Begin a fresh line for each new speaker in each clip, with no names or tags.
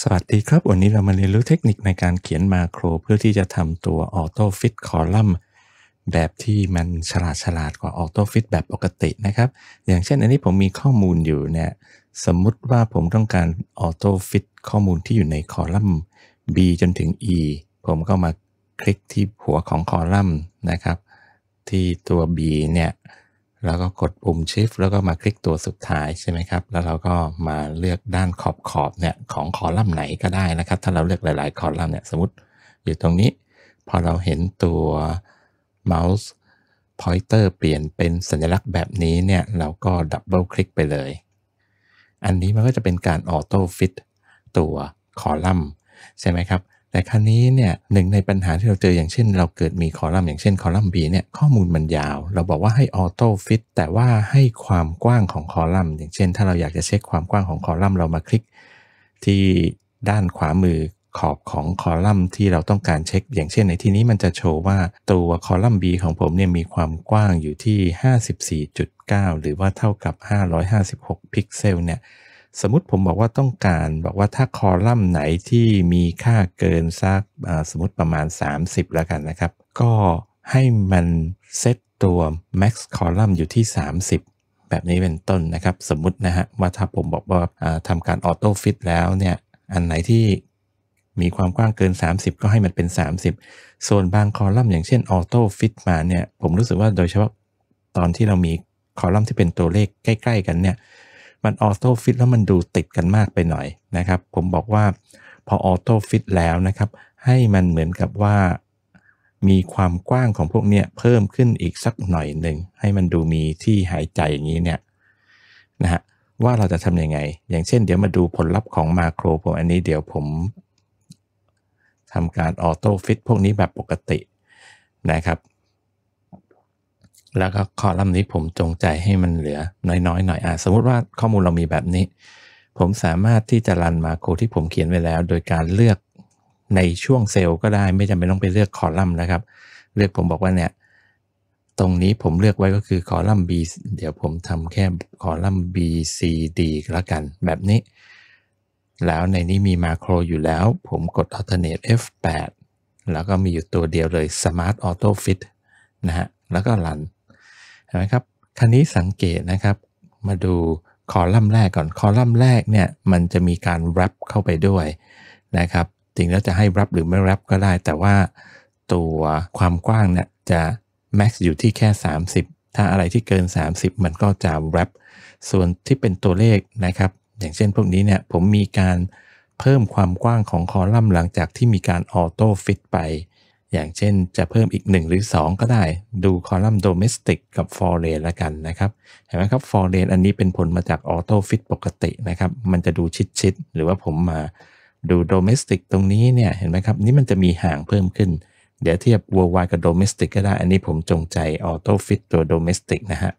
สวัสดีครับวันนี้เรามาเรียนรู้เทคนิคในการเขียนมาโครเพื่อที่จะทำตัวออโต้ฟิตคอลัมน์แบบที่มันฉลาดฉลาดกว่าออโต้ฟิตแบบปกตินะครับ อย่างเช่นอันนี้ผมมีข้อมูลอยู่เนี่ยสมมุติว่าผมต้องการออโต้ฟิตข้อมูลที่อยู่ในคอลัมน์ B จนถึง E ผมก็มาคลิกที่หัวของคอลัมน์นะครับ ที่ตัว B เนี่ยแล้วก็กดปุ่ม shift แล้วก็มาคลิกตัวสุดท้าย ใช่ไหมครับ แล้วเราก็มาเลือกด้านขอบขอบเนี่ยของคอลัมน์ไหนก็ได้นะครับ ถ้าเราเลือกหลายๆคอลัมน์เนี่ยสมมติอยู่ตรงนี้ พอเราเห็นตัวเมาส์พอยเตอร์เปลี่ยนเป็นสัญลักษณ์แบบนี้เนี่ยเราก็ดับเบิลคลิกไปเลย อันนี้มันก็จะเป็นการออโต้ฟิตตัวคอลัมน์ ใช่ไหมครับแต่ครั้นี้เนี่ยหนึ่งในปัญหาที่เราเจออย่างเช่นเราเกิดมีคอลัมน์อย่างเช่นคอลัมน์ B เนี่ยข้อมูลมันยาวเราบอกว่าให้ออโต้ฟิตแต่ว่าให้ความกว้างของคอลัมน์อย่างเช่นถ้าเราอยากจะเช็คความกว้างของคอลัมน์เรามาคลิกที่ด้านขวามือขอบของคอลัมน์ที่เราต้องการเช็ค อย่างเช่นในที่นี้มันจะโชว์ว่าตัวคอลัมน์ B ของผมเนี่ยมีความกว้างอยู่ที่ 54.9 หรือว่าเท่ากับ 556พิกเซลเนี่ยสมมติผมบอกว่าต้องการบอกว่าถ้าคอลัมน์ไหนที่มีค่าเกินสักสมมติประมาณ 30 แล้วกันนะครับ ก็ให้มันเซตตัว max column อยู่ที่ 30 แบบนี้เป็นต้นนะครับ สมมตินะฮะว่าถ้าผมบอกว่าทำการออโต้ฟิตแล้วเนี่ยอันไหนที่มีความกว้างเกิน 30 ก็ให้มันเป็น 30ส่วนบางคอลัมน์อย่างเช่นออโต้ฟิตมาเนี่ย ผมรู้สึกว่าโดยเฉพาะตอนที่เรามีคอลัมน์ที่เป็นตัวเลขใกล้ ๆ กันเนี่ยมันออโต้ฟิตแล้วมันดูติดกันมากไปหน่อยนะครับ ผมบอกว่าพอออโต้ฟิตแล้วนะครับ ให้มันเหมือนกับว่ามีความกว้างของพวกเนี้ย เพิ่มขึ้นอีกสักหน่อยหนึ่งให้มันดูมีที่หายใจอย่างนี้เนี่ยนะฮะว่าเราจะทำยังไง อย่างเช่น เดี๋ยวมาดูผลลัพธ์ของมาโครผมอันนี้เดี๋ยวผมทำการออโต้ฟิตพวกนี้แบบปกตินะครับแล้วก็คอลัมน์นี้ผมจงใจให้มันเหลือน้อยๆ หน่อยอ่ะสมมติว่าข้อมูลเรามีแบบนี้ ผมสามารถที่จะรันมาโคที่ผมเขียนไว้แล้ว โดยการเลือกในช่วงเซลล์ก็ได้ ไม่จำเป็นต้องไปเลือกคอลัมน์นะครับ เลือกผมบอกว่าเนี่ยตรงนี้ผมเลือกไว้ก็คือคอลัมน์ B เดี๋ยวผมทำแค่คอลัมน์ B C D แล้วกันแบบนี้ แล้วในนี้มีมาโคร อยู่แล้ว ผมกด alternate F8 แล้วก็มีอยู่ตัวเดียวเลย Smart Auto Fit นะฮะแล้วก็รันนะครับ คราวนี้สังเกตนะครับ มาดูคอลัมน์แรกก่อน คอลัมน์แรกเนี่ยมันจะมีการแรปเข้าไปด้วยนะครับ จริงแล้วจะให้รับหรือไม่รับก็ได้ แต่ว่าตัวความกว้างเนี่ยจะแม็กซ์อยู่ที่แค่ 30 ถ้าอะไรที่เกิน 30 มันก็จะแรปส่วนที่เป็นตัวเลขนะครับ อย่างเช่นพวกนี้เนี่ยผมมีการเพิ่มความกว้างของคอลัมน์หลังจากที่มีการออโต้ฟิตไปอย่างเช่นจะเพิ่มอีก1หรือ2ก็ได้ดูคอลัมน์โดเมสติกกับฟอร์เร n ละกันนะครับ เห็นไหมครับฟอร์เรนอันนี้เป็นผลมาจากออโต้ฟิตปกตินะครับ มันจะดูชิดๆ หรือว่าผมมาดูโดเมสติกตรงนี้เนี่ยเห็นไหมครับนี่มันจะมีห่างเพิ่มขึ้น เดี๋ยวเทียบ worldwide กับโดเมสติกก็ได้ อันนี้ผมจงใจออโต้ฟิตตัวโดเมสติกนะฮะ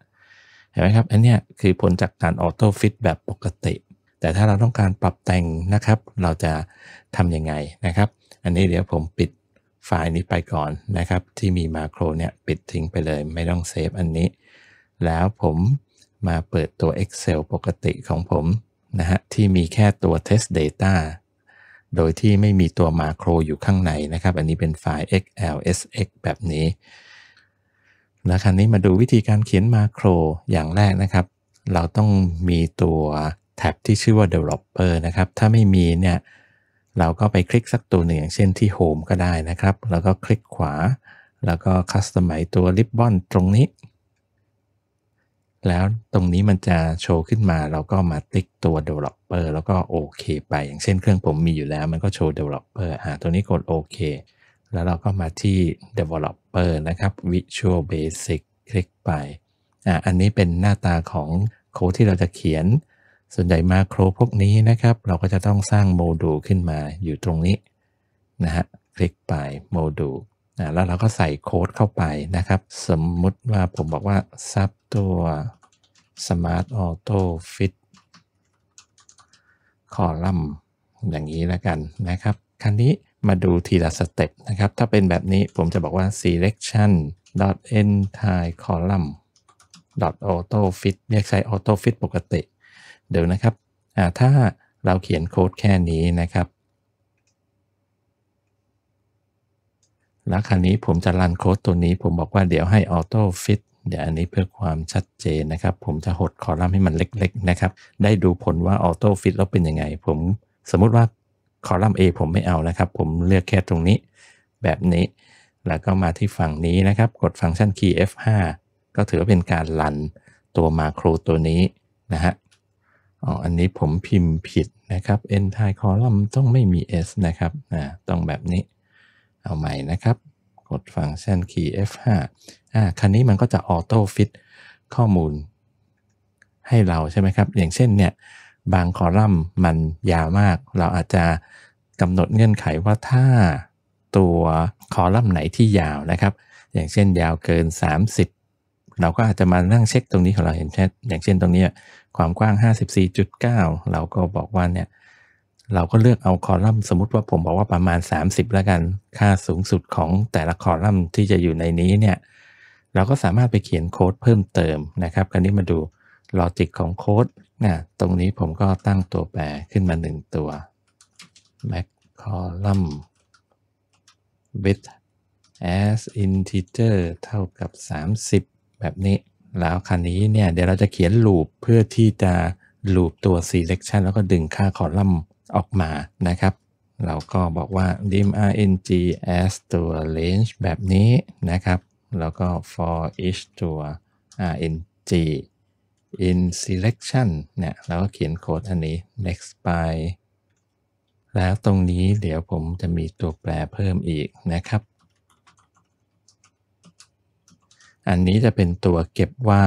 เห็นไหมครับอันนี้คือผลจากการออโต้ฟิตแบบปกติ แต่ถ้าเราต้องการปรับแต่งนะครับเราจะทำยังไงนะครับอันนี้เดี๋ยวผมปิดไฟล์นี้ไปก่อนนะครับที่มีมาโครเนี่ยปิดทิ้งไปเลยไม่ต้องเซฟอันนี้ แล้วผมมาเปิดตัว Excel ปกติของผมนะฮะที่มีแค่ตัว test data โดยที่ไม่มีตัวมาโคร อยู่ข้างในนะครับ อันนี้เป็นไฟล์ xlsx แบบนี้แล้วคราวนี้มาดูวิธีการเขียนมาโคร อย่างแรกนะครับ เราต้องมีตัวแท็บที่ชื่อว่า developer นะครับ ถ้าไม่มีเนี่ยเราก็ไปคลิกสักตัวหนึ่งอย่างเช่นที่ Home ก็ได้นะครับ แล้วก็คลิกขวา แล้วก็คัสตอมไมตัวริบบอนตรงนี้ แล้วตรงนี้มันจะโชว์ขึ้นมาเราก็มาติ๊กตัว Developer แล้วก็โอเคไป อย่างเช่นเครื่องผมมีอยู่แล้วมันก็โชว์ Developer อ่าตัวนี้กดโอเคแล้วเราก็มาที่ Developer นะครับ Visual Basic คลิกไปอ่าอันนี้เป็นหน้าตาของโค้ดที่เราจะเขียนส่วนใหญ่มาโครพวกนี้นะครับเราก็จะต้องสร้างโมดูลขึ้นมาอยู่ตรงนี้นะฮะคลิกไป โมดูลนะแล้วเราก็ใส่โค้ดเข้าไปนะครับสมมุติว่าผมบอกว่าซับตัว Smart Auto Fit คอลัม n อย่างนี้แล้วกันนะครับคราวนี้มาดูทีละสเต็ปนะครับถ้าเป็นแบบนี้ผมจะบอกว่า selection dot entire column dot auto fit เรียกใช้ auto fit ปกติเดี๋ยวนะครับ ถ้าเราเขียนโค้ดแค่นี้นะครับแล้วคราวนี้ผมจะรันโค้ดตัวนี้ ผมบอกว่าเดี๋ยวให้ออโต้ฟิต เดี๋ยวอันนี้เพื่อความชัดเจนนะครับ ผมจะหดคอลัมน์ให้มันเล็ก ๆนะครับ ได้ดูผลว่าออโต้ฟิตแล้วเป็นยังไง ผมสมมุติว่าคอลัมน์ A ผมไม่เอานะครับ ผมเลือกแค่ตรงนี้แบบนี้ แล้วก็มาที่ฝั่งนี้นะครับ กดฟังก์ชันคีย์ F5 ก็ถือว่าเป็นการรันตัวมาโครตัวนี้นะฮะอ๋ออันนี้ผมพิมพ์ผิดนะครับ entire column ต้องไม่มี s นะครับอ่าต้องแบบนี้ เอาใหม่นะครับ กดฟังก์ชันคีย์ F5 อ่าคันนี้มันก็จะออโต้ฟิตข้อมูลให้เราใช่ไหมครับ อย่างเช่นเนี่ยบางคอลัมน์มันยาวมาก เราอาจจะกำหนดเงื่อนไขว่าถ้าตัวคอลัมน์ไหนที่ยาวนะครับ อย่างเช่นยาวเกิน 30 เราก็อาจจะมานั่งเช็คตรงนี้ของเราเห็นแค่อย่างเช่นตรงนี้ความกว้าง 54.9 เราก็บอกว่าเนี่ย เราก็เลือกเอาคอลัมน์สมมติว่าผมบอกว่าประมาณ 30 แล้วกัน ค่าสูงสุดของแต่ละคอลัมน์ที่จะอยู่ในนี้เนี่ย เราก็สามารถไปเขียนโค้ดเพิ่มเติมนะครับ คราวนี้มาดูลอจิกของโค้ดนะตรงนี้ผมก็ตั้งตัวแปรขึ้นมา 1 ตัว max column width as integer เท่ากับ 30 แบบนี้แล้วคราวนี้เนี่ยเดี๋ยวเราจะเขียนลูปเพื่อที่จะลูปตัว selection แล้วก็ดึงค่าคอลัมน์ออกมานะครับ เราก็บอกว่า dim rng as ตัว range แบบนี้นะครับ แล้วก็ for each ตัว rng in selection เนี่ยเราก็เขียนโค้ดอันนี้ next by แล้วตรงนี้เดี๋ยวผมจะมีตัวแปรเพิ่มอีกนะครับอันนี้จะเป็นตัวเก็บว่า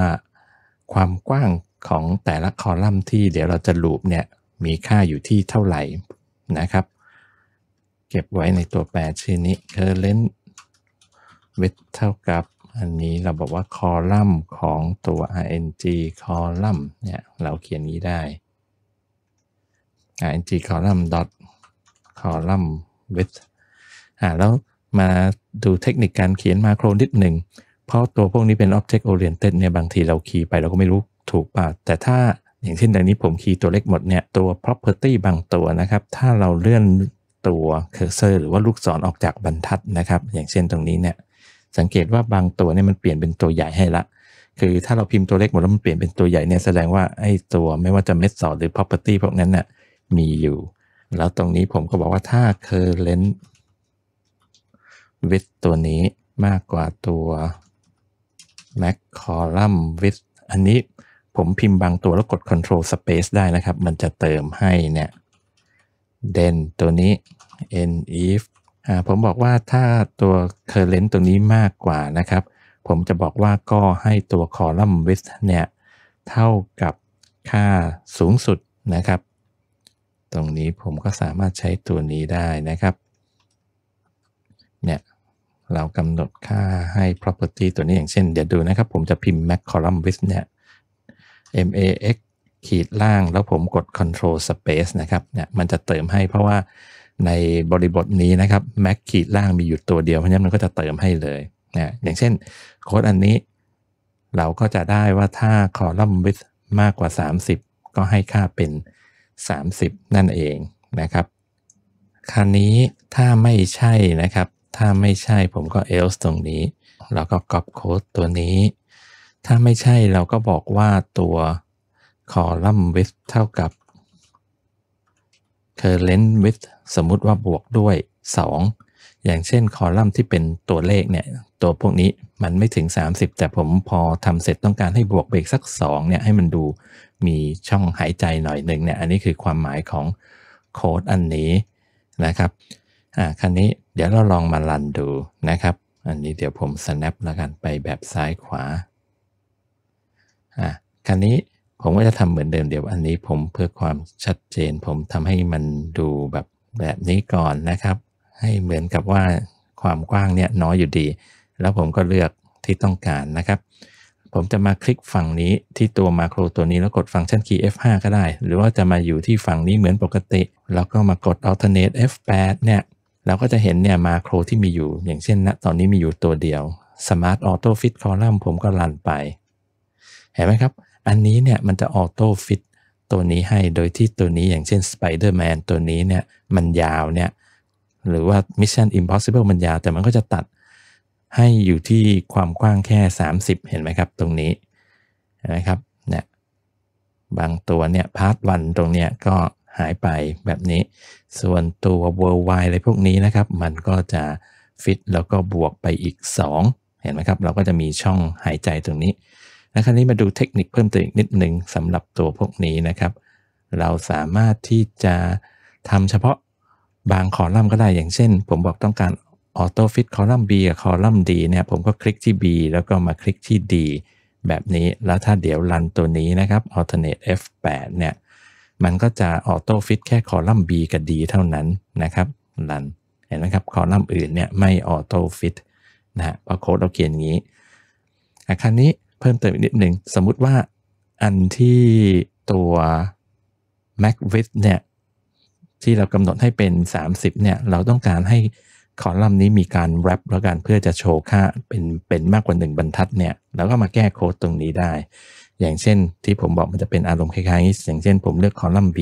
ความกว้างของแต่ละคอลัมน์ที่เดี๋ยวเราจะลูปเนี่ยมีค่าอยู่ที่เท่าไหร่นะครับ เก็บไว้ในตัวแปรชื่อนี้ current width เท่ากับ อันนี้เราบอกว่าคอลัมน์ของตัว ing คอลัมน์เนี่ยเราเขียนนี้ได้ ing คอลัมน์ dot column width อ่าแล้วมาดูเทคนิคการเขียนมาโครนิดหนึ่งเพราะตัวพวกนี้เป็น object oriented เนี่ยบางทีเราคีย์ไปเราก็ไม่รู้ถูกป่ะ แต่ถ้าอย่างเช่นดังนี้ผมคีย์ตัวเล็กหมดเนี่ยตัว property บางตัวนะครับ ถ้าเราเลื่อนตัวเคอร์เซอร์หรือว่าลูกศรออกจากบรรทัดนะครับ อย่างเช่นตรงนี้เนี่ยสังเกตว่าบางตัวเนี่ยมันเปลี่ยนเป็นตัวใหญ่ให้ละ คือถ้าเราพิมพ์ตัวเล็กหมดแล้วมันเปลี่ยนเป็นตัวใหญ่เนี่ยแสดงว่าไอ้ตัวไม่ว่าจะเม็ดสอดหรือ property พวกนั้นน่ะมีอยู่ แล้วตรงนี้ผมก็บอกว่าถ้า current width ตัวนี้มากกว่าตัว Mac Column Width อันนี้ผมพิมพ์บางตัวแล้วกด Control Space ได้นะครับ มันจะเติมให้ เนี่ยเดนตัวนี้ n if ผมบอกว่าถ้าตัว current ตัวนี้มากกว่านะครับ ผมจะบอกว่าก็ให้ตัว column width เนี่ย เท่ากับค่าสูงสุดนะครับ ตรงนี้ผมก็สามารถใช้ตัวนี้ได้นะครับ เนี่ยเรากำหนดค่าให้ property ตัวนี้อย่างเช่น เดี๋ยวดูนะครับ ผมจะพิมพ์ max column width เนี่ย max ขีดล่าง แล้วผมกด control space นะครับ เนี่ย มันจะเติมให้เพราะว่าในบริบทนี้นะครับ max ขีดล่างมีอยู่ตัวเดียว เพราะงนั้นมันก็จะเติมให้เลยนะอย่างเช่น โค้ดอันนี้ เราก็จะได้ว่าถ้า column width มากกว่า 30 ก็ให้ค่าเป็น 30 นั่นเองนะครับ คราวนี้ถ้าไม่ใช่นะครับถ้าไม่ใช่ผมก็ else ตรงนี้ เราก็ copy code ตัวนี้ ถ้าไม่ใช่เราก็บอกว่าตัว column width เท่ากับ current width สมมุติว่าบวกด้วย 2 อย่างเช่นคอลัมน์ที่เป็นตัวเลขเนี่ยตัวพวกนี้มันไม่ถึง 30 แต่ผมพอทำเสร็จต้องการให้บวกเบรกสัก2เนี่ยให้มันดูมีช่องหายใจหน่อยหนึ่งเนี่ยอันนี้คือความหมายของโค้ดอันนี้นะครับอ่าคันนี้เดี๋ยวเราลองมาลันดูนะครับอันนี้เดี๋ยวผม snap แล้วกันไปแบบซ้ายขวาอ่าคันนี้ผมก็จะทำเหมือนเดิมเดี๋ยว อันนี้ผมเพื่อความชัดเจน ผมทำให้มันดูแบบแบบนี้ก่อนนะครับ ให้เหมือนกับว่าความกว้างเนี่ยน้อยอยู่ดี แล้วผมก็เลือกที่ต้องการนะครับ ผมจะมาคลิกฝั่งนี้ที่ตัวมาโคร ตัวนี้แล้วกดฟังก์ชันคีย์ F5 ก็ได้ หรือว่าจะมาอยู่ที่ฝั่งนี้เหมือนปกติ แล้วก็มากด Alternate F8 เนี่ยเราก็จะเห็นเนี่ยมาโครที่มีอยู่อย่างเช่นณนะตอนนี้มีอยู่ตัวเดียวสมาร์ทออโต้ฟิตคอลัมน์ผมก็รันไป เห็นไหมครับอันนี้เนี่ยมันจะออโต้ฟิตตัวนี้ให้โดยที่ตัวนี้อย่างเช่น Spider-Man ตัวนี้เนี่ยมันยาวเนี่ยหรือว่า Mission Impossible มันยาว แต่มันก็จะตัดให้อยู่ที่ความกว้างแค่ 30 เห็นไหมครับตรงนี้เห็นไหมครับเนี่ยบางตัวเนี่ยพาร์ทวันตรงเนี้ยก็หายไปแบบนี้ ส่วนตัว worldwide อะไรพวกนี้นะครับ มันก็จะฟิตแล้วก็บวกไปอีก 2 เห็นไหมครับ เราก็จะมีช่องหายใจตรงนี้นะคราวนี้มาดูเทคนิคเพิ่มเติมอีกนิดหนึ่งสำหรับตัวพวกนี้นะครับ เราสามารถที่จะทำเฉพาะบางคอลัมน์ก็ได้ อย่างเช่นผมบอกต้องการออโต้ฟิตคอลัมน์ B กับคอลัมน์ D เนี่ย ผมก็คลิกที่ B แล้วก็มาคลิกที่ D แบบนี้ แล้วถ้าเดี๋ยวรันตัวนี้นะครับ alternate F8 เนี่ยมันก็จะออโต้ฟิตแค่คอลัมน์ B กับ D เท่านั้นนะครับลันเห็นไหมครับ คอลัมน์อื่นเนี่ยไม่ออโต้ฟิตนะฮะเพราะโค้ดเราเขียนอย่างนี้อาคานี้เพิ่มเติมอีกนิดหนึ่ง สมมุติว่าอันที่ตัว max width เนี่ยที่เรากำหนดให้เป็น 30 เนี่ย เราต้องการให้คอลัมน์นี้มีการ wrap แล้วกันเพื่อจะโชว์ค่าเป็นเป็นมากกว่า 1 บรรทัดเนี่ย เราก็มาแก้โค้ดตรงนี้ได้อย่างเช่นที่ผมบอกมันจะเป็นอารมณ์คล้ายๆอย่างเช่นผมเลือกคอลัมน์ B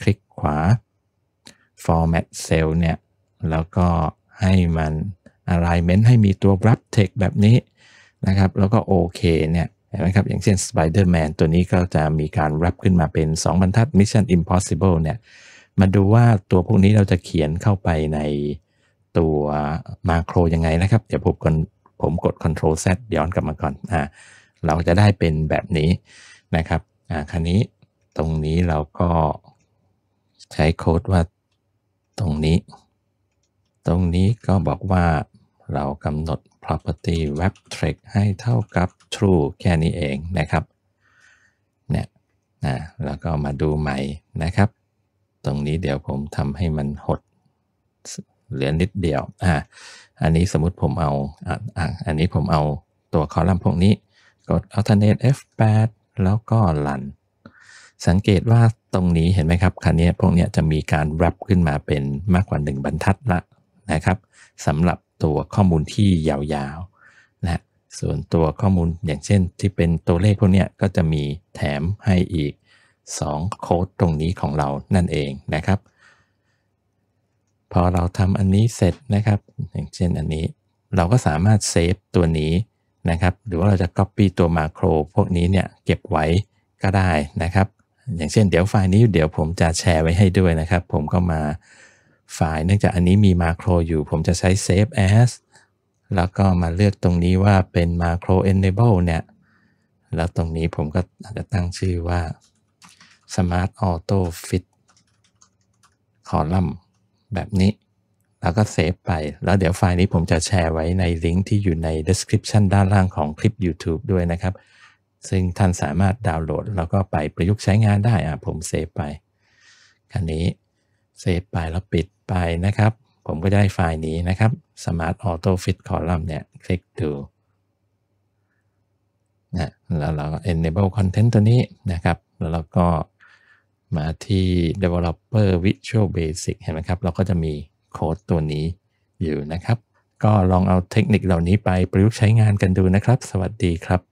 คลิกขวา format cell เนี่ยแล้วก็ให้มัน alignment ให้มีตัว wrap text แบบนี้นะครับ แล้วก็โอเคเนี่ยเห็นไหมครับอย่างเช่น Spider-Man ตัวนี้ก็จะมีการ wrap ขึ้นมาเป็น 2 บรรทัด Mission Impossible เนี่ยมาดูว่าตัวพวกนี้เราจะเขียนเข้าไปในตัวมาโครยังไงนะครับ เดี๋ยวผมกดผมกด Ctrl Z ย้อนกลับมาก่อนอ่าเราจะได้เป็นแบบนี้นะครับ อ่า คราวนี้ตรงนี้เราก็ใช้โค้ดว่าตรงนี้ ตรงนี้ก็บอกว่าเรากำหนด property web track ให้เท่ากับ true แค่นี้เองนะครับ เนี่ยนะแล้วก็มาดูใหม่นะครับ ตรงนี้เดี๋ยวผมทำให้มันหดเหลือนิดเดียว อ่า อันนี้สมมติผมเอา อ่าอันนี้ผมเอาตัวคอลัมน์พวกนี้กด alternate F8 แล้วก็ run สังเกตว่าตรงนี้เห็นไหมครับคันนี้พวกนี้จะมีการรับขึ้นมาเป็นมากกว่า 1 บรรทัดละนะครับสำหรับตัวข้อมูลที่ยาวๆนะส่วนตัวข้อมูลอย่างเช่นที่เป็นตัวเลขพวกนี้ก็จะมีแถมให้อีก2โค้ดตรงนี้ของเรานั่นเองนะครับ พอเราทำอันนี้เสร็จนะครับอย่างเช่นอันนี้ เราก็สามารถเซฟตัวนี้นะครับหรือว่าเราจะ Copy ตัวมาโครพวกนี้เนี่ยเก็บไว้ก็ได้นะครับ อย่างเช่น เดี๋ยวไฟล์นี้เดี๋ยวผมจะแชร์ไว้ให้ด้วยนะครับ ผมก็มาไฟล์เนื่องจากอันนี้มีมาโคร อยู่ ผมจะใช้ save as แล้วก็มาเลือกตรงนี้ว่าเป็นมาโคร enable เนี่ยแล้วตรงนี้ผมก็อาจจะตั้งชื่อว่า smart auto fit column แบบนี้แล้วก็เซฟไป แล้วเดี๋ยวไฟล์นี้ผมจะแชร์ไว้ในลิงก์ที่อยู่ใน description ด้านล่างของคลิป YouTube ด้วยนะครับ ซึ่งท่านสามารถดาวน์โหลด แล้วก็ไปประยุกต์ใช้งานได้อ่ะผมเซฟไป คันนี้เซฟไปแล้วปิดไปนะครับ ผมก็ได้ไฟล์นี้นะครับ smart auto fit column เนี่ย คลิกดูนะ แล้วเราก็ enable content ตัวนี้นะครับ แล้วเราก็มาที่ developer visual basic เห็นไหมครับ เราก็จะมี Code ตัวนี้อยู่นะครับ ก็ลองเอาเทคนิคเหล่านี้ไปประยุกต์ใช้งานกันดูนะครับ สวัสดีครับ